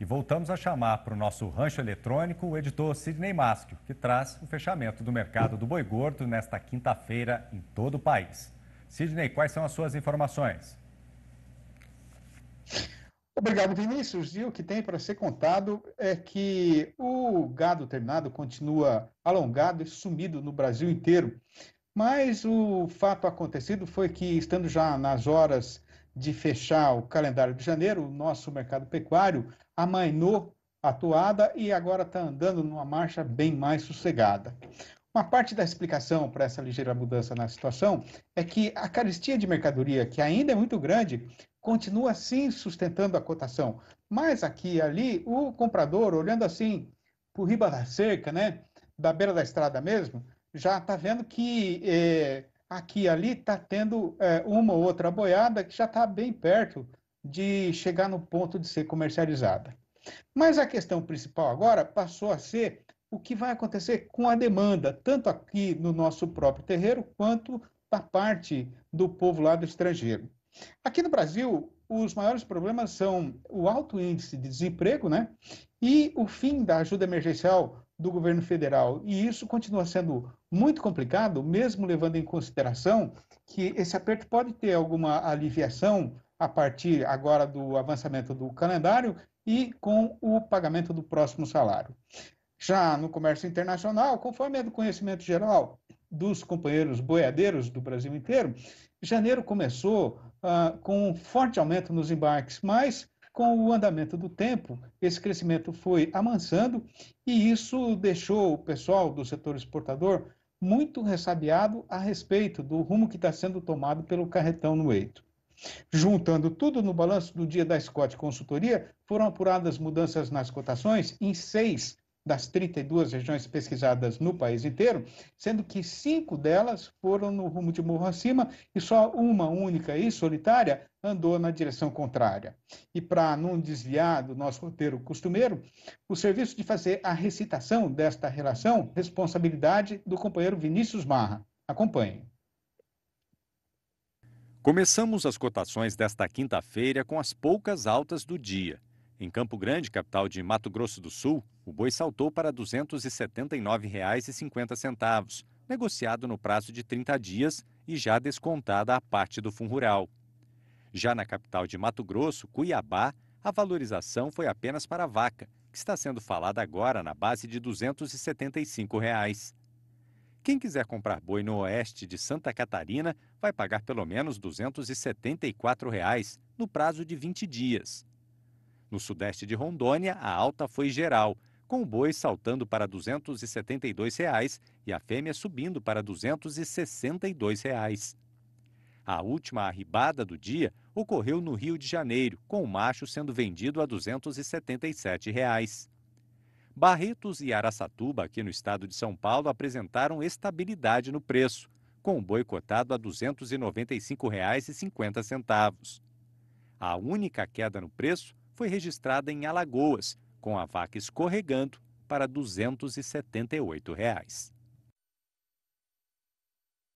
E voltamos a chamar para o nosso rancho eletrônico o editor Sidney Maschio, que traz o fechamento do mercado do boi gordo nesta quinta-feira em todo o país. Sidney, quais são as suas informações? Obrigado, Vinícius. E o que tem para ser contado é que o gado terminado continua alongado e sumido no Brasil inteiro. Mas o fato acontecido foi que, estando já nas horas de fechar o calendário de janeiro, o nosso mercado pecuário amainou a toada e agora está andando numa marcha bem mais sossegada. Uma parte da explicação para essa ligeira mudança na situação é que a carestia de mercadoria, que ainda é muito grande, continua sim sustentando a cotação. Mas aqui e ali, o comprador, olhando assim por riba da cerca, né, da beira da estrada mesmo, já está vendo que eh, aqui e ali está tendo eh, uma ou outra boiada que já está bem perto de chegar no ponto de ser comercializada. Mas a questão principal agora passou a ser o que vai acontecer com a demanda, tanto aqui no nosso próprio terreiro, quanto da parte do povo lá do estrangeiro. Aqui no Brasil, os maiores problemas são o alto índice de desemprego, né? E o fim da ajuda emergencial do governo federal. E isso continua sendo muito complicado, mesmo levando em consideração que esse aperto pode ter alguma aliviação a partir agora do avançamento do calendário e com o pagamento do próximo salário. Já no comércio internacional, conforme é do conhecimento geral dos companheiros boiadeiros do Brasil inteiro, janeiro começou ah, com um forte aumento nos embarques, mas com o andamento do tempo, esse crescimento foi amansando e isso deixou o pessoal do setor exportador muito ressabiado a respeito do rumo que está sendo tomado pelo carretão no eito. Juntando tudo no balanço do dia da Scott Consultoria, foram apuradas mudanças nas cotações em seis das 32 regiões pesquisadas no país inteiro, sendo que cinco delas foram no rumo de morro acima e só uma única e solitária andou na direção contrária. E para não desviar do nosso roteiro costumeiro, o serviço de fazer a recitação desta relação, responsabilidade do companheiro Vinícius Marra. Acompanhe. Começamos as cotações desta quinta-feira com as poucas altas do dia. Em Campo Grande, capital de Mato Grosso do Sul, o boi saltou para R$ 279,50, negociado no prazo de 30 dias e já descontada a parte do fundo rural. Já na capital de Mato Grosso, Cuiabá, a valorização foi apenas para a vaca, que está sendo falada agora na base de R$ 275. Reais. Quem quiser comprar boi no oeste de Santa Catarina vai pagar pelo menos R$ 274 reais no prazo de 20 dias. No sudeste de Rondônia, a alta foi geral, com o boi saltando para R$ 272 reais e a fêmea subindo para R$ 262. Reais. A última arribada do dia ocorreu no Rio de Janeiro, com o macho sendo vendido a R$ 277. Reais. Barretos e Araçatuba, aqui no estado de São Paulo, apresentaram estabilidade no preço, com o boicotado a R$ 295,50. A única queda no preço foi registrada em Alagoas, com a vaca escorregando para R$ 278. Reais.